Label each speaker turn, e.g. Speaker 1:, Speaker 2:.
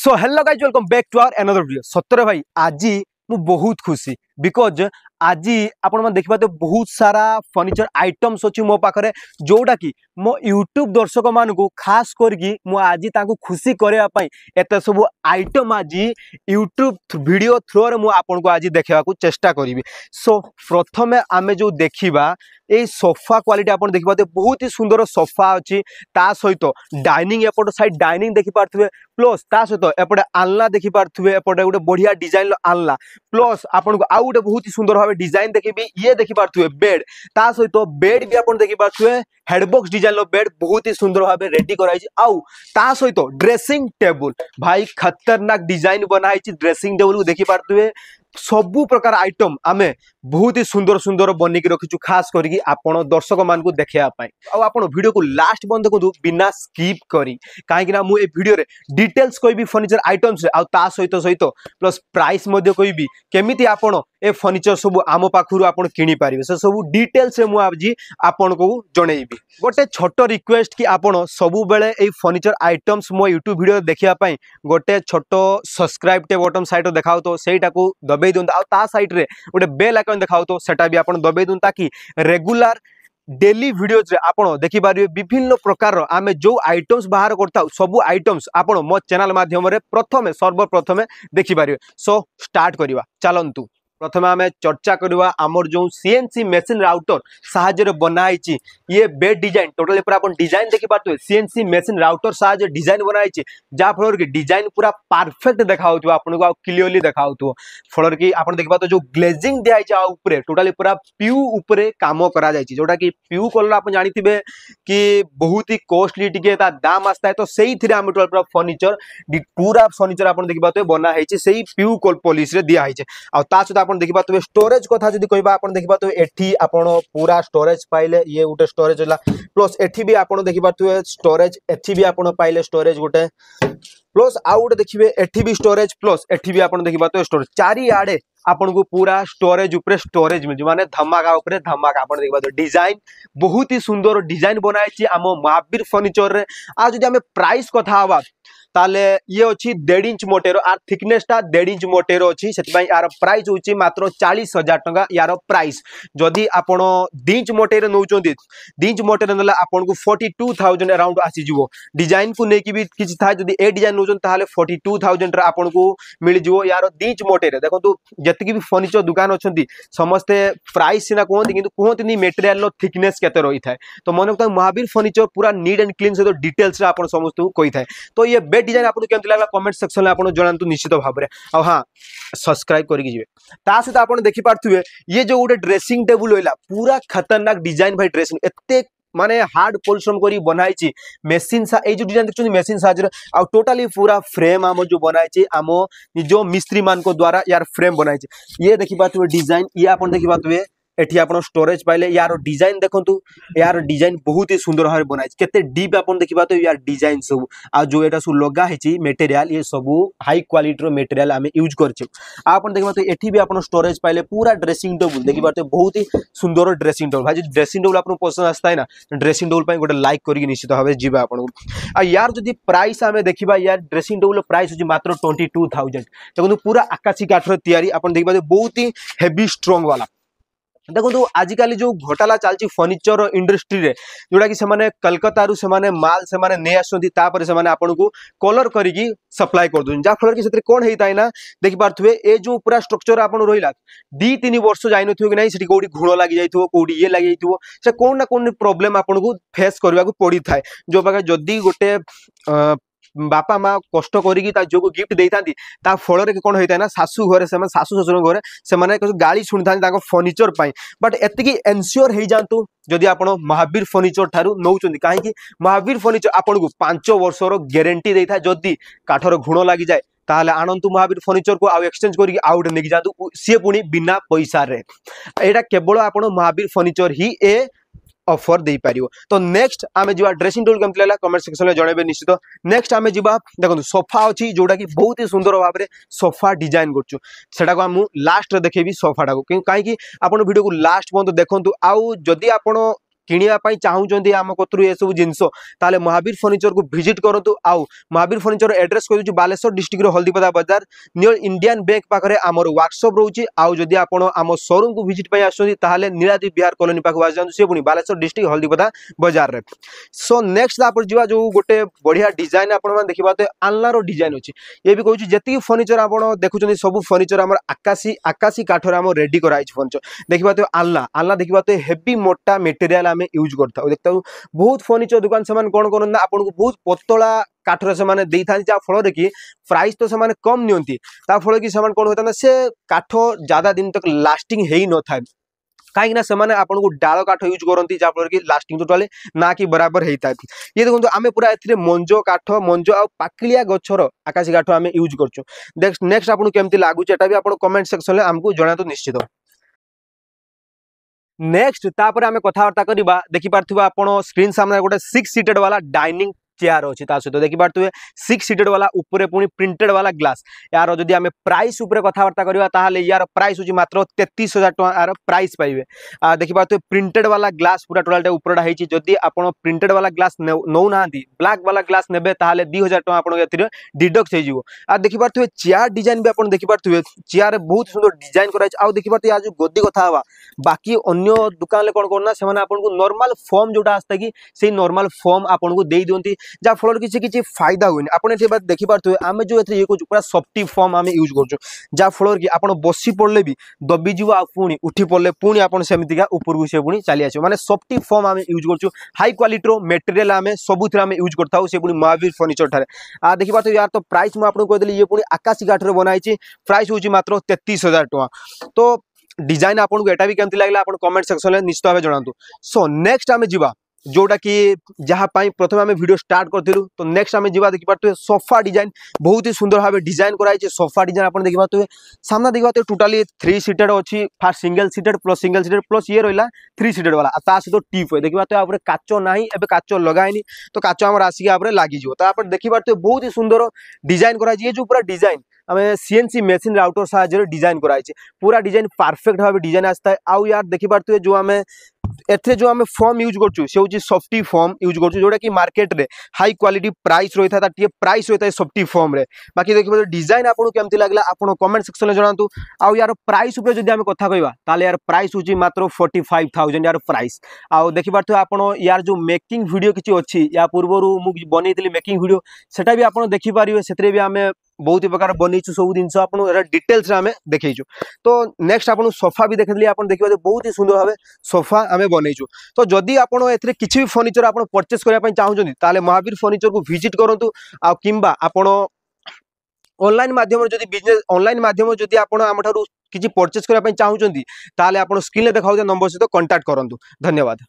Speaker 1: so hello guys welcome back to our another video সতরে ভাই আজি মু বহুত খুশি বিকজ আজি আপনার দেখিপাতে বহুত সারা ফর্নিচর আইটমস অছি মো পাখে যেটা কি মো ইউট্যুব দর্শক মানুষ খাস করি মু আজি তাঁকু খুশি করা এত সব আইটম আজি ইউট্যুব ভিডিও থ্রুরে মু আপনার আজি দেখা চেষ্টা করবি সো প্রথমে আমি যে দেখিবা এই ସୋଫା କ୍ୱାଲିଟି ଆପଣ ଦେଖିପାରୁଥିବେ ବହୁତ ହି ସୁନ୍ଦର ସୋଫା ଅଛି ତା ସହିତ ଡାଇନିଂ ଏପଟ ସାଇଡ୍ ଡାଇନିଂ ଦେଖିପାରୁଥିବେ ପ୍ଲସ୍ ତା ସହିତ ଏପଟେ ଆଲନା ଦେଖିପାରୁଥିବେ ଏପଟେ ଗୋଟେ ବଢ଼ିଆ ଡିଜାଇନ୍ର ଆଲନା ପ୍ଲସ୍ ଆପଣଙ୍କୁ ଆଉ ଗୋଟେ ବହୁତ ହି ସୁନ୍ଦର ଭାବେ ଡିଜାଇନ୍ ଦେଖିବି ଇଏ ଦେଖିପାରୁଥିବେ ବେଡ୍ ତା ସହିତ ବେଡ୍ ବି ଆପଣ ଦେଖିପାରୁଥିବେ ହେଡ଼ବକ୍ସ ଡିଜାଇନ୍ର ବେଡ୍ ବହୁତ ହି ସୁନ୍ଦର ଭାବେ ରେଡି କରାଯାଇଛି ଆଉ ତା ସହିତ ଡ୍ରେସିଂ ଟେବୁଲ୍ ଭାଇ ଖତରନାକ ଡିଜାଇନ୍ ବନାହେଇଛି ଡ୍ରେସିଂ ଟେବୁଲ୍କୁ ଦେଖିପାରୁଥିବେ সবু প্রকার আইটম আমি বহুত হি সুন্দর সুন্দর বনিকি রখিছু খাস করি আপনার দর্শক মানুষ দেখা আপনার ভিডিও লাস্ট বন্ধ করতু বিনা স্কিপ করি কিন্তু না এই ভিডিওরে ডিটেলস কবি ফর্নিচর আইটমস তা সহিত সহিত প্লস প্রাইস কবি কেমিতি আপনার ए फर्नीचर सब आम पाखु आप किपर से सब डिटेल्स मुझे आपन को गोटे छोट रिक्वेस्ट कि आप सब बेले फर्नीचर आइटम्स मो यूट्यूब भिड देखापी गोटे छोट सब्सक्राइबे बटम सैट देखा सहीटा को दबाई दिखता आ सैड्रे गोटे बेल आकन देखा भी आप दबाई दिखता ताकि रेगुला डेली भिडियोज आप देखिपर विभिन्न प्रकार आम जो आइटम्स बाहर कर सब आइटम्स आप चेल मध्यम प्रथम सर्वप्रथमें देखिपर सो स्टार्ट करवा चलतु प्रथम आम चर्चा करवा आमर जो C N C machine router साहय बनाई ये बेड डिजाइन टोटाली पूरा आप डिजाइन देखी पार्थे C N C machine router साहय डिजाइन बनाई जहाँफल कि डिजाइन पूरा परफेक्ट देखा आपको क्लीयरली देखा फल आप देखा तो जो ग्लेजिंग दिखाई है टोटाली पूरा प्यू उम कर जोटा कि प्यू कलर आप जानते कि बहुत ही कस्टली टे दाम आसता है तो से आम पूरा फर्णिचर पूरा फर्णिचर आप देख पाते बनाई से ही प्यू पलिस दिखाई है आ आपण देखिबा तबे स्टोरेज कथा जदि कहबा आपण देखिबा तबे एठी आपण पूरा स्टोरेज पाइले ये गोटे स्टोरेज होला प्लस एठी भी आपण देखिबा तबे स्टोरेज एठी भी आपण पाइले स्टोरेज गोटे प्लस आउ गोटे देखिबे एठी भी स्टोरेज प्लस एठी भी आपण देखिबा तबे स्टोरेज चारि आडे आपको पूरा स्टोरेज उपर स्टोरेज मिल मैंने धमाका उपर धमाका आप देखते डिजाइन बहुत ही सुंदर डिजाइन बनाई आम महावीर फर्णिचर में आज जब प्राइस कथा ताले ये अच्छी देढ़ इंच मोटेर आर थिकनेसटा देढ़ इंच मोटेर अच्छी से यार प्राइस हूँ मात्र चालीस हजार टाँह यार प्राइस जदि आप इंच मोटेर नौ इंच मोटेर ना आपको फोर्टी टू थाउजेंड एराउंड आसीजो डिजाइन को लेकिन भी किसी था जो ए डिजाइन नौ फोर्टी टू थाउजेंड्रे आपको मिलजो यार इंच मोटेर देखो जो जितक भी फर्णिचर दुकान अच्छा समस्त प्राइस सीना कहते कि कहते मेटेरियाल थिकनेस के रही है तो मन रखा महावीर फर्णिचर पूरा निट एंड क्लीन सहित डिटेल्स समस्त कही है तो ये बेड डिजाइन आपको कमी लगेगा कमेंट सेक्शन में आज जहां निश्चित भाव में आउ हाँ सब्सक्राइब करेंगे सहित आप देखिपे ये जो गोटे ड्रेसींग टेबुल रहा पूरा खतरनाक डिजाइन भाई ड्रेसिंग एत माने हार्ड पोलश्रम कर बनाई मेसीन सा जो डिजाइन देखते मेसीन साउ टोटाली पूरा फ्रेम आम जो बनाई आम निज मिस्त्री मान द्वारा यार फ्रेम बनाई ये देखिए डिजाइन ये आप देखिपे এটি আপনার স্টোরেজ পাইলে ইয়ার ডিজাইন দেখুন ইয়ার ডিজাইন বহুত হি সুন্দর ভাবে বনাইছে কেতে ডিপ আপনার দেখবা তো ইয়ার ডিজাইন সবু আর যে এটা সব লগা হয়েছে মেটেরিয়াল ইয়ে সবু হাই কোয়ালিটির মেটেরিয়াল আমি ইউজ করছে আপনার দেখবা তো এটি বি আপনার স্টোরেজ পাইলে পুরা ড্রেসিং টেবুল দেখবা তো বহুত হি সুন্দর ড্রেসিং টেবুল ভাই ড্রেসিং টেবুল আপনার পসন্দ আসতায় না ড্রেসিং টেবুল পাই গোটে লাইক করি নিশ্চিত ভাবে যা আপনার আর ইয়ার যদি প্রাইস আমি দেখবা ইয়ার ড্রেসিং টেবুল প্রাইস হচ্ছে মাত্র টোয়েন্টি টু থাউজেন্ড দেখুন পুরা আকাশী কাঠর তৈরি আপনার দেখবা বহুত হি হেভি স্ট্রং বালা देखो तो आजिकल जो घोटाला चलती फर्णिचर इंडस्ट्री रे जोटा कि कलकतार से माल से नहीं आसपर से कलर करी सप्लाई कर फल कि कौन है ना देख पारे ये जो पूरा स्ट्रक्चर आप रहा दी तीन वर्ष जान कि ना कौट घुण लग जा कौटी ये लग जा कौन ना कौन प्रोब्लेम आपको फेस करवाक पड़ता है जो पाखे जदि गोटे ବାପା ମା କଷ୍ଟ କରିକି ତା ଝିଅକୁ ଗିଫ୍ଟ ଦେଇଥାନ୍ତି ତା ଫଳରେ କ'ଣ ହେଇଥାଏ ନା ଶାଶୁ ଘରେ ସେମାନେ ଶାଶୁ ଶ୍ୱଶୁର ଘରେ ସେମାନେ ଗାଳି ଶୁଣିଥାନ୍ତି ତାଙ୍କ ଫର୍ଣ୍ଣିଚର ପାଇଁ ବଟ୍ ଏତିକି ଏନସିଓର ହେଇଯାଆନ୍ତୁ ଯଦି ଆପଣ ମହାବୀର ଫର୍ଣ୍ଣିଚର ଠାରୁ ନେଉଛନ୍ତି କାହିଁକି ମହାବୀର ଫର୍ଣ୍ଣିଚର ଆପଣଙ୍କୁ ପାଞ୍ଚ ବର୍ଷର ଗ୍ୟାରେଣ୍ଟି ଦେଇଥାଏ ଯଦି କାଠର ଘୁଣ ଲାଗିଯାଏ ତାହେଲେ ଆଣନ୍ତୁ ମହାବୀର ଫର୍ଣ୍ଣିଚରକୁ ଆଉ ଏକ୍ସଚେଞ୍ଜ କରିକି ଆଉ ଗୋଟେ ନେଇକି ଯାଆନ୍ତୁ ସିଏ ପୁଣି ବିନା ପଇସାରେ ଏଇଟା କେବଳ ଆପଣ ମହାବୀର ଫର୍ଣ୍ଣିଚର ହିଁ ଏ अफर दे पार तो नेक्स्ट आम जी ड्रेसींग टूल कमी लगेगा कमेंट सेक्शन में जनवे निश्चित नेक्स्ट आम जी देखो सोफा अच्छी जोटा कि बहुत ही सुंदर भाव में सोफा डिजाइन कर को लास्ट देखेबी सोफाटा कहीं आप लास्ट पर्यटन देखो आदि आप কিনিবা চাহুমান আমার কতু এসব জিনিস তাহলে মহাবীর ফর্নিচর কু ভিজিট করতু আহাবীর ফর্নিচর এড্রেস কু বালেশ্বর ডিস্ট্রিক্টর হলদিপদা বাজার নিয় ইন্ডিয়ান ব্যাঙ্ক পাখে আমার ওয়ার্কসপ রয়েছে আদি আপনার আমার শোরুম কু ভিজিট পাই আসছেন তাহলে নীলাদ্রি বিহার কলোনি পাখ আসন্তু সে পুঁ বালেশ্বর ডিস্ট্রিক্ট হলদিপদা বাজারে সো নেক্সট আপনার যা যে গোটে বড়িয়া ডিজাইন আপনার দেখবা তো আনলার ডিজাইন অছি এবি কুচি যেত ফর্নিচর আপনার দেখুম সব ফর্নিচর আমার আকাশী আকাশী কাঠর আমার রেডি করা হয়েছে ফর্নিচর দেখবা তো আনলা আনলা দেখবা তো হেভি মোটা মেটেরিয়াল आम यूज करता देखता बहुत फर्निचर दुकान से कौन करता आपको बहुत पतला কাঠরে সেমানে দেইথাନ୍ତି যা ফলরে কি প্রাইস তো সেমানে কম নিয়ন্তি তা ফলে কি সেমানে কোন হইতা না সে কাঠ জাদা দিন তক লাস্টিং হেই ন থাই কাইকি না সেমানে আপনকু ডাল কাঠ ইউজ করন্তি যা ফলরে কি লাস্টিং তো টলে না কি বরাবর হেই থাই ইয়ে দেখুন আমি পুরা এথিরে মঞ্জ কাঠ মঞ্জ আ পাকলিয়া গছর আকাশী কাঠ আমি ইউজ করছু নেক্সট আপনকু কেমতি লাগুছে এটা বি আপন কমেন্ট সেকশন লে আমকু জনাতো নিশ্চিত नेक्स्ट तापर आम कथबार्ता देखिपार्थ स्क्रीन सामने गोटे सिक्स सीटेड वाला डाइनिंग चेयर अच्छे सहित पार्थे सिक्स सीटेड वाला उपरे पुणी प्रिंटेड वाला ग्लास यार जब आम प्राइस कथबार्ता करवा यार प्राइस हूँ मात्र तेतीस हजार टाँह यार प्राइस पाए देखिपे प्रिंटेड वाला ग्लास पूरा टोटाटे उपर है जदि आप प्रिंटेड वाला ग्लास नौ ना ब्लाक वाला ग्लास ने दु हजार टाँह आप डिडक्ट हो देखिपे चेयर डिजाइन भी आज देखिपे चेयर बहुत सुंदर डिजाइन कर देखिपे यार जो गदी कथ बाकी अन्य दुकान कौन करना से नर्माल फर्म जोटा आसता कि से नर्माल फर्म आपको दे दिखती जहाँ फल किसी किसी फायदा हुए आप देखिपे आम जो ये पूरा सफ्टी फर्म आम यूज कर फल बसी पड़े भी दबिजी आ पुणी उठी पड़े पुणी आप उपरू से पुणी चली आस मैंने सफ्टी फर्म आम यूज कर हाई क्वाटर मेटेरियल आम सबुर यूज करता पुणी महावीर फर्णिचर ठार आ पार्थ यार तो प्राइस मुझे ये पुणी आकाशी घाट में बनाई प्राइस हूँ मात्र तेतीस हजार टाँह तो डिजाइन आपको यहाँ भी कमी लगे आप कमेंट सेक्शन में निश्चित भाव जुड़ा सो नेक्स्ट आम जा जोटा कि जहाँपाई प्रथम आम भिड स्टार्ट करूँ तो नेक्स्ट आम जब देखिपे सोफा डिजाइन बहुत ही सुंदर भाव डिजाइन कराई सोफा डिजाइन आप देख देखिपे सामना देखिए टोटाली थ्री सीटेड अच्छी first single seated plus single seated plus ये रहा थ्री सीटेड वाला सहित टीप हुए देखिए आप काच ना एवं काच लगाए तो काच आम आसिक आप लगे तो आप देखिपे बहुत ही सुंदर डिजाइन कराई जो पूरा डिजाइन आम सीएनसी मेसीन राउटर साहय डिजाइन कराई पूरा डिजाइन परफेक्ट भाव डिजाइन आसता है आउ यार देखिपे जो आम एथे जो हमें फॉर्म यूज कर सफ्ट फर्म यूज कर मार्केट में हाई क्वालिटी प्राइस रही था टी प्राइस रही है सफ्ट फर्म बाकी देखिए डिजाइन आपको कमी लगेगा आप कमेंट सेक्शन में जहां आउ यार प्राइस जब आम कथ कह यार प्राइस हूँ मात्र फोर्टी फाइव थाउजेंड यार प्राइस आउ देखिपार आप यार जो मेकिंग भिड किसी अच्छी या पूर्व मुझे बनई थी मेकिंग भिडियो से आप देखिपारे से आम ବହୁତ ପ୍ରକାର ବନେଇଛୁ ସବୁ ଜିନିଷ ଆପଣଙ୍କୁ ଏଟା ଡିଟେଲ୍ସରେ ଆମେ ଦେଖେଇଛୁ ତ ନେକ୍ସଟ ଆପଣଙ୍କୁ ସୋଫା ବି ଦେଖେଇଥିଲି ଆପଣ ଦେଖିପାରୁଥିବେ ବହୁତ ହି ସୁନ୍ଦର ଭାବେ ସୋଫା ଆମେ ବନେଇଛୁ ତ ଯଦି ଆପଣ ଏଥିରେ କିଛି ବି ଫର୍ଣ୍ଣିଚର ଆପଣ ପରଚେସ୍ କରିବା ପାଇଁ ଚାହୁଁଛନ୍ତି ତାହେଲେ ମହାବୀର ଫର୍ଣ୍ଣିଚରକୁ ଭିଜିଟ୍ କରନ୍ତୁ ଆଉ କିମ୍ବା ଆପଣ ଅନଲାଇନ୍ ମାଧ୍ୟମରେ ଯଦି ବିଜନେସ୍ ଅନଲାଇନ୍ ମାଧ୍ୟମରେ ଯଦି ଆପଣ ଆମଠାରୁ କିଛି ପରଚେସ୍ କରିବା ପାଇଁ ଚାହୁଁଛନ୍ତି ତାହେଲେ ଆପଣ ସ୍କ୍ରିନ୍ରେ ଦେଖାଉଥିବା ନମ୍ବର ସହିତ କଣ୍ଟାକ୍ଟ କରନ୍ତୁ ଧନ୍ୟବାଦ